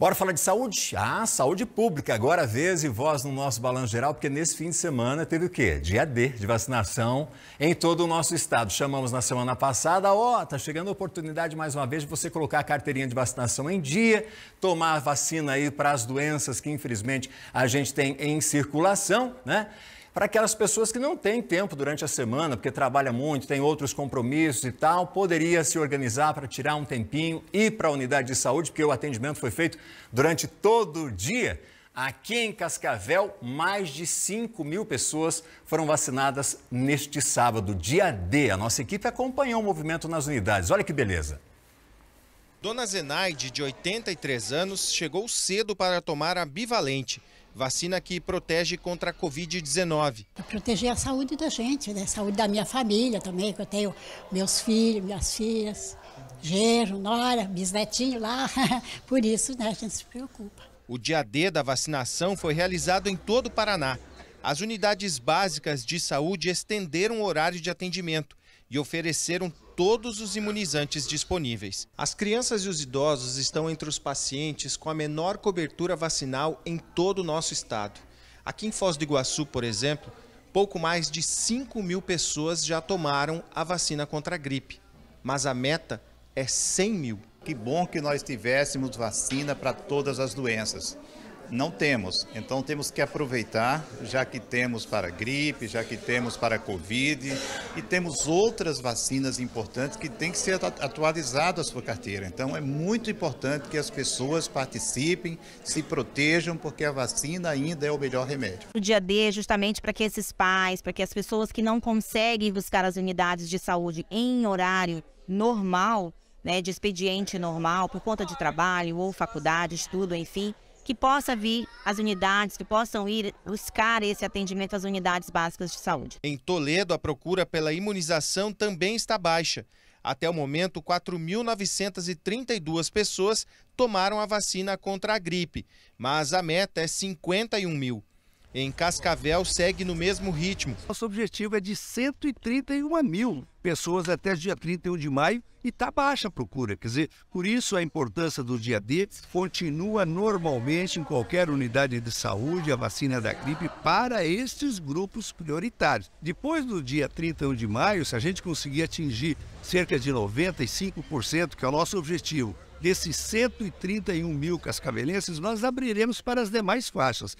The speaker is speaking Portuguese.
Bora falar de saúde? Ah, saúde pública. Agora vez e voz no nosso balanço geral, porque nesse fim de semana teve o quê? Dia D de vacinação em todo o nosso estado. Chamamos na semana passada, ó, oh, tá chegando a oportunidade mais uma vez de você colocar a carteirinha de vacinação em dia, tomar a vacina aí para as doenças que infelizmente a gente tem em circulação, né? para aquelas pessoas que não têm tempo durante a semana, porque trabalha muito, tem outros compromissos e tal, poderia se organizar para tirar um tempinho, ir para a unidade de saúde, porque o atendimento foi feito durante todo o dia. Aqui em Cascavel, mais de 5 mil pessoas foram vacinadas neste sábado, dia D. A nossa equipe acompanhou o movimento nas unidades. Olha que beleza. Dona Zenaide, de 83 anos, chegou cedo para tomar a bivalente vacina que protege contra a Covid-19. Para proteger a saúde da gente, né? a saúde da minha família também, que eu tenho meus filhos, minhas filhas, genro, nora, bisnetinho lá. Por isso né, a gente se preocupa. O dia D da vacinação foi realizado em todo o Paraná. As unidades básicas de saúde estenderam o horário de atendimento e ofereceram todos os imunizantes disponíveis. As crianças e os idosos estão entre os pacientes com a menor cobertura vacinal em todo o nosso estado. Aqui em Foz do Iguaçu, por exemplo, pouco mais de 5 mil pessoas já tomaram a vacina contra a gripe, mas a meta é 100 mil. Que bom que nós tivéssemos vacina para todas as doenças. Não temos, então temos que aproveitar, já que temos para gripe, já que temos para Covid e temos outras vacinas importantes que tem que ser atualizada a sua carteira. Então é muito importante que as pessoas participem, se protejam, porque a vacina ainda é o melhor remédio. o dia D, é justamente para que esses pais, para que as pessoas que não conseguem buscar as unidades de saúde em horário normal, né, de expediente normal, por conta de trabalho ou faculdade, estudo, enfim, que possa vir as unidades, que possam ir buscar esse atendimento às unidades básicas de saúde. Em Toledo, a procura pela imunização também está baixa. Até o momento, 4.932 pessoas tomaram a vacina contra a gripe, mas a meta é 51 mil em Cascavel segue no mesmo ritmo. Nosso objetivo é de 131 mil pessoas até dia 31 de maio e está baixa a procura. Quer dizer, por isso a importância do dia D continua normalmente em qualquer unidade de saúde a vacina da gripe para estes grupos prioritários. Depois do dia 31 de maio, se a gente conseguir atingir cerca de 95%, que é o nosso objetivo, desses 131 mil cascavelenses, nós abriremos para as demais faixas.